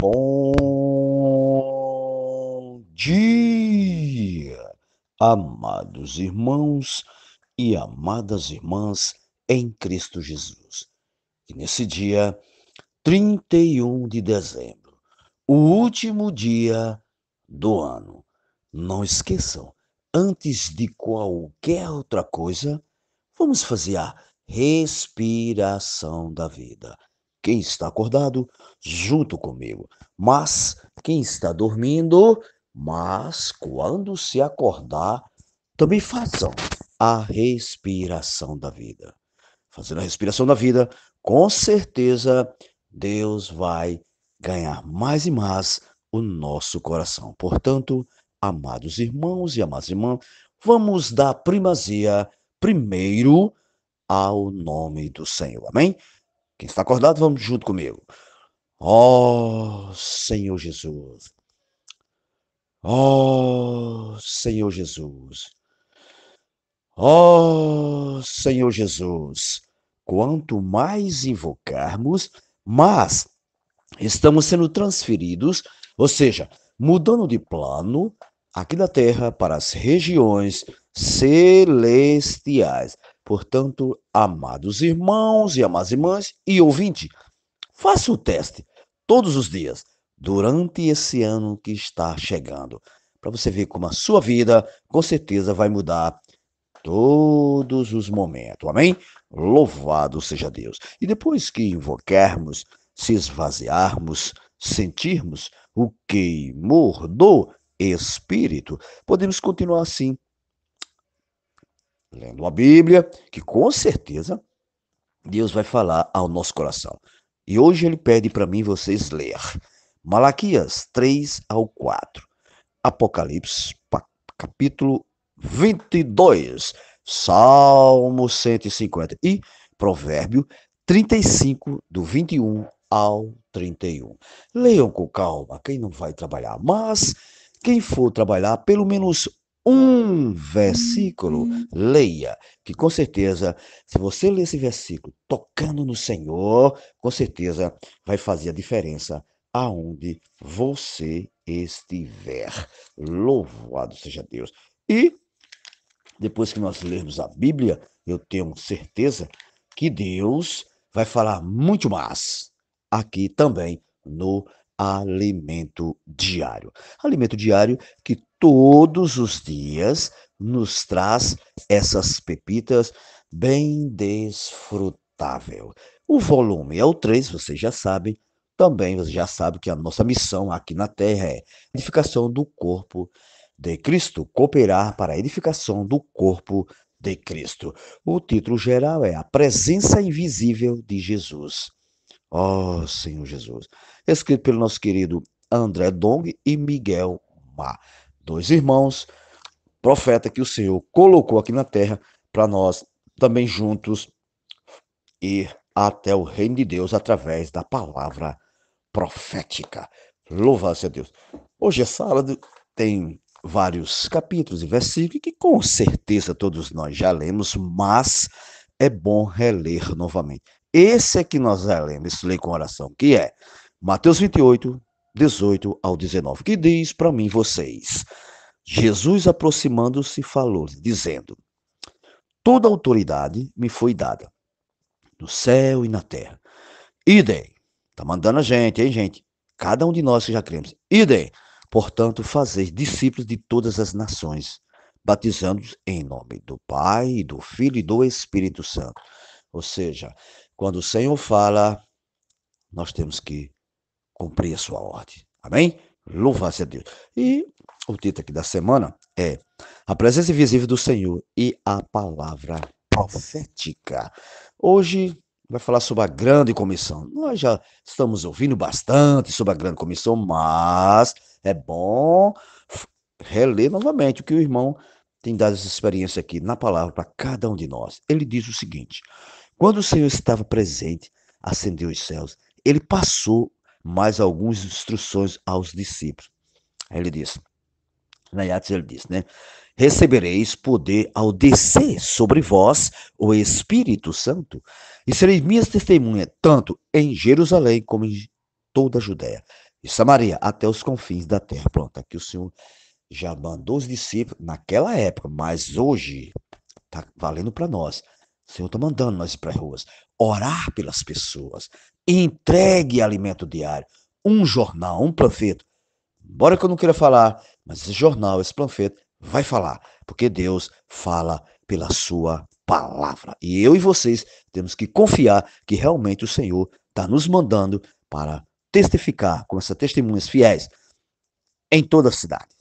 Bom dia, amados irmãos e amadas irmãs em Cristo Jesus. E nesse dia 31 de dezembro, o último dia do ano, não esqueçam, antes de qualquer outra coisa, vamos fazer a respiração da vida. Quem está acordado, junto comigo. Mas quem está dormindo, mas quando se acordar, também façam a respiração da vida. Fazendo a respiração da vida, com certeza Deus vai ganhar mais e mais o nosso coração. Portanto, amados irmãos e amadas irmãs, vamos dar primazia primeiro ao nome do Senhor. Amém? Quem está acordado, vamos junto comigo. Ó oh, Senhor Jesus. Ó oh, Senhor Jesus. Ó oh, Senhor Jesus. Quanto mais invocarmos, mais estamos sendo transferidos, ou seja, mudando de plano aqui da terra para as regiões celestiais. Portanto, amados irmãos e amadas irmãs e ouvinte, faça o teste todos os dias durante esse ano que está chegando, para você ver como a sua vida com certeza vai mudar todos os momentos. Amém? Louvado seja Deus. E depois que invocarmos, se esvaziarmos, sentirmos o queimor do espírito, podemos continuar assim lendo a Bíblia, que com certeza Deus vai falar ao nosso coração. E hoje ele pede para mim vocês ler Malaquias 3 ao 4, Apocalipse capítulo 22, Salmo 150 e Provérbio 35 do 21 ao 31. Leiam com calma, quem não vai trabalhar, mas quem for trabalhar, pelo menos um versículo, leia, que com certeza, se você ler esse versículo tocando no Senhor, com certeza vai fazer a diferença aonde você estiver. Louvado seja Deus. E depois que nós lermos a Bíblia, eu tenho certeza que Deus vai falar muito mais aqui também no alimento diário. Alimento diário que todos os dias nos traz essas pepitas bem desfrutável. O volume é o 3, vocês já sabem. Também você já sabe que a nossa missão aqui na Terra é edificação do corpo de Cristo, cooperar para a edificação do corpo de Cristo. O título geral é A Presença Invisível de Jesus. Ó oh, Senhor Jesus. Escrito pelo nosso querido André Dong e Miguel Ma dois irmãos, profeta que o Senhor colocou aqui na terra para nós também juntos ir até o reino de Deus através da palavra profética. Louvado seja Deus. Hoje é sábado, tem vários capítulos e versículos que com certeza todos nós já lemos, mas é bom reler novamente. Esse é que nós lemos lê com oração, que é Mateus 28, 18 ao 19, que diz para mim vocês: Jesus aproximando-se falou, dizendo: Toda autoridade me foi dada, no céu e na terra. Idem, tá mandando a gente, hein, gente? Cada um de nós que já cremos. Idem, portanto, fazer discípulos de todas as nações, batizando-os em nome do Pai, do Filho e do Espírito Santo. Ou seja, quando o Senhor fala, nós temos que cumprir a sua ordem. Amém? Louva a Deus. E o título aqui da semana é A Presença Invisível do Senhor e a Palavra Profética. Hoje vai falar sobre a grande comissão. Nós já estamos ouvindo bastante sobre a grande comissão, mas é bom reler novamente o que o irmão tem dado essa experiência aqui na palavra para cada um de nós. Ele diz o seguinte: quando o Senhor estava presente, acendeu os céus, ele passou mais algumas instruções aos discípulos. Ele diz, na Yates ele diz, né? Recebereis poder ao descer sobre vós o Espírito Santo e sereis minhas testemunhas, tanto em Jerusalém como em toda a Judéia e Samaria, até os confins da terra. Pronto, aqui o Senhor já mandou os discípulos naquela época, mas hoje está valendo para nós. O Senhor está mandando nós ir para as ruas, orar pelas pessoas, entregue alimento diário. Um jornal, um panfleto. Embora que eu não queira falar, mas esse jornal, esse panfleto, vai falar. Porque Deus fala pela sua palavra. E eu e vocês temos que confiar que realmente o Senhor está nos mandando para testificar com essas testemunhas fiéis em toda a cidade,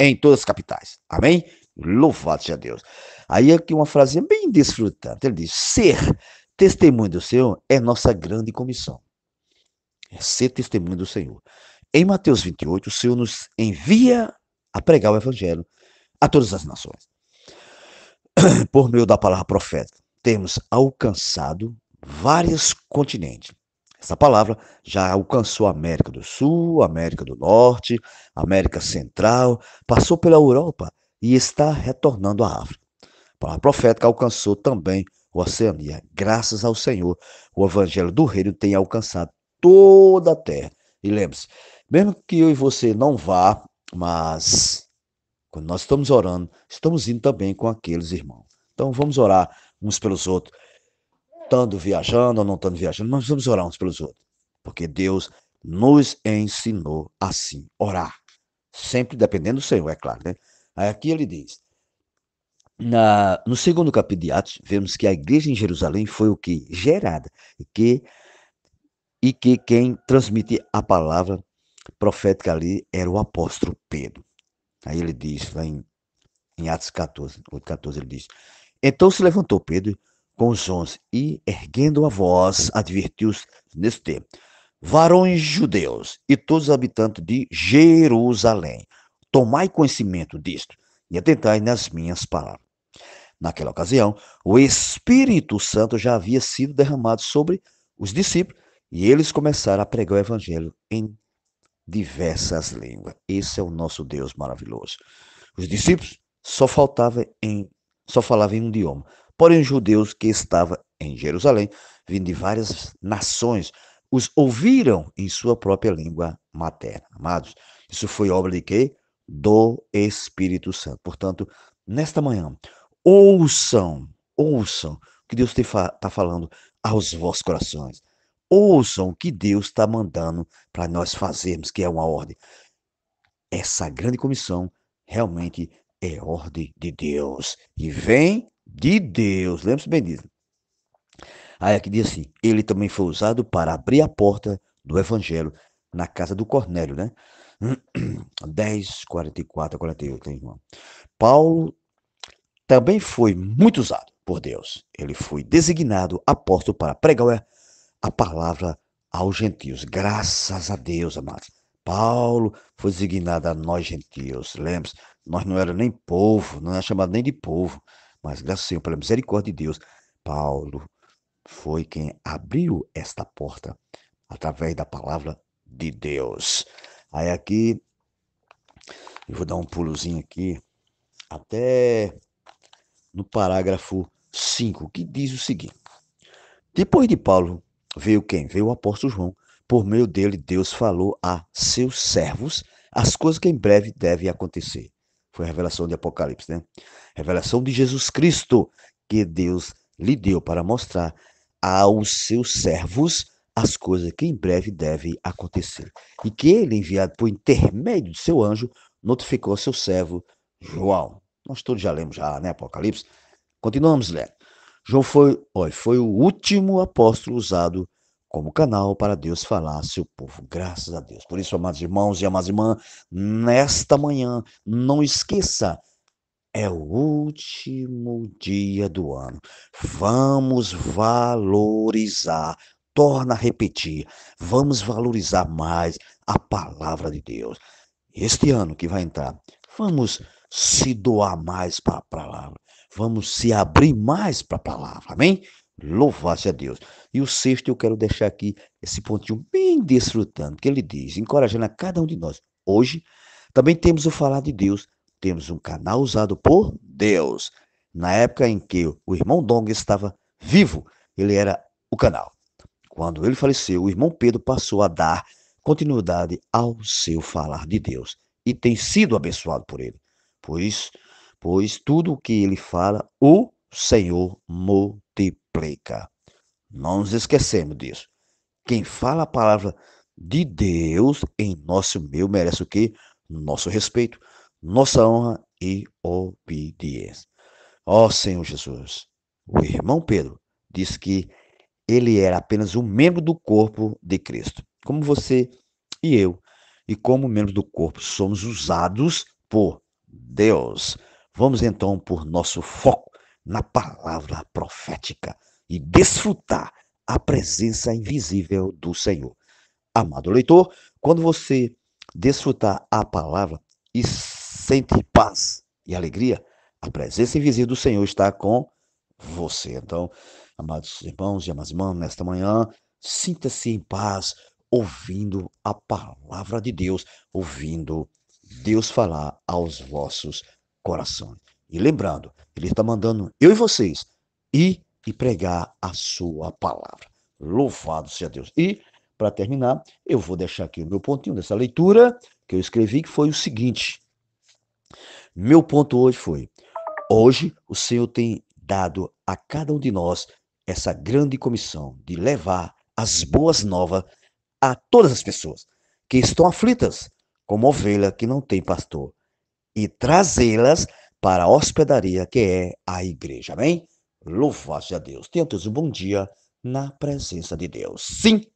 em todas as capitais. Amém? Louvado seja Deus. Aí aqui uma frase bem desfrutante. Ele diz: ser Testemunho do Senhor é nossa grande comissão. É ser testemunho do Senhor. Em Mateus 28, o Senhor nos envia a pregar o Evangelho a todas as nações. Por meio da palavra profética, temos alcançado vários continentes. Essa palavra já alcançou a América do Sul, América do Norte, América Central, passou pela Europa e está retornando à África. A palavra profética alcançou também Oceania. Graças ao Senhor, o Evangelho do Reino tem alcançado toda a terra. E lembre-se, mesmo que eu e você não vá, mas quando nós estamos orando, estamos indo também com aqueles irmãos. Então vamos orar uns pelos outros. Estando viajando ou não estando viajando, mas vamos orar uns pelos outros. Porque Deus nos ensinou assim, orar. Sempre dependendo do Senhor, é claro, né? Aí aqui ele diz: na, no segundo capítulo de Atos, vemos que a igreja em Jerusalém foi o que? Gerada. E que, e que quem transmite a palavra profética ali era o apóstolo Pedro. Aí ele diz, lá em, em Atos 14, 8, 14, ele diz: Então se levantou Pedro com os onze e, erguendo a voz, advertiu-os nesse tempo: Varões judeus e todos os habitantes de Jerusalém, tomai conhecimento disto e atentai nas minhas palavras. Naquela ocasião, o Espírito Santo já havia sido derramado sobre os discípulos e eles começaram a pregar o evangelho em diversas línguas. Esse é o nosso Deus maravilhoso. Os discípulos só faltava em só falavam em um idioma. Porém, os judeus que estavam em Jerusalém, vindo de várias nações, os ouviram em sua própria língua materna. Amados, isso foi obra de quê? Do Espírito Santo. Portanto, nesta manhã, ouçam, ouçam o que Deus está falando aos vossos corações. Ouçam o que Deus está mandando para nós fazermos, que é uma ordem. Essa grande comissão realmente é ordem de Deus e vem de Deus. Lembre-se bem disso. Aí aqui diz assim: ele também foi usado para abrir a porta do evangelho na casa do Cornélio, né? 10, 44 a 48, hein, irmão? Paulo também foi muito usado por Deus. Ele foi designado apóstolo para pregar a palavra aos gentios. Graças a Deus, amados. Paulo foi designado a nós gentios. Lembra? Nós não era nem povo, não era chamado nem de povo, mas graças ao Senhor, pela misericórdia de Deus, Paulo foi quem abriu esta porta através da palavra de Deus. Aí aqui eu vou dar um pulozinho aqui até no parágrafo 5, que diz o seguinte: Depois de Paulo veio quem? Veio o apóstolo João. Por meio dele, Deus falou a seus servos as coisas que em breve devem acontecer. Foi a revelação de Apocalipse, né? Revelação de Jesus Cristo que Deus lhe deu para mostrar aos seus servos as coisas que em breve devem acontecer. E que ele, enviado por intermédio de seu anjo, notificou seu servo João. Nós todos já lemos já, né, Apocalipse. Continuamos lendo. João foi, foi o último apóstolo usado como canal para Deus falar a seu povo. Graças a Deus. Por isso, amados irmãos e amadas irmãs, nesta manhã, não esqueça, é o último dia do ano. Vamos valorizar. Torna a repetir. Vamos valorizar mais a palavra de Deus. Este ano que vai entrar, vamos se doar mais para a palavra. Vamos se abrir mais para a palavra. Amém? Louvado seja Deus. E o sexto eu quero deixar aqui esse pontinho bem desfrutando, que ele diz, encorajando a cada um de nós. Hoje também temos o falar de Deus, temos um canal usado por Deus. Na época em que o irmão Dong estava vivo, ele era o canal. Quando ele faleceu, o irmão Pedro passou a dar continuidade ao seu falar de Deus e tem sido abençoado por ele pois, pois tudo o que ele fala, o Senhor multiplica. Não nos esquecemos disso. Quem fala a palavra de Deus em nosso meio merece o quê? Nosso respeito, nossa honra e obediência. Ó oh, Senhor Jesus, o irmão Pedro disse que ele era apenas um membro do corpo de Cristo, como você e eu, e como membros do corpo somos usados por Deus. Vamos então por nosso foco na palavra profética e desfrutar a presença invisível do Senhor. Amado leitor, quando você desfrutar a palavra e sente paz e alegria, a presença invisível do Senhor está com você. Então, amados irmãos e amadas irmãs, nesta manhã, sinta-se em paz ouvindo a palavra de Deus, ouvindo a Deus falar aos vossos corações. E lembrando, ele está mandando eu e vocês ir e pregar a sua palavra. Louvado seja Deus. E, para terminar, eu vou deixar aqui o meu pontinho dessa leitura que eu escrevi, que foi o seguinte. Meu ponto hoje foi: hoje o Senhor tem dado a cada um de nós essa grande comissão de levar as boas novas a todas as pessoas que estão aflitas, como ovelha que não tem pastor, e trazê-las para a hospedaria que é a igreja. Amém? Louvado seja Deus. Tenha todos um bom dia na presença de Deus. Sim.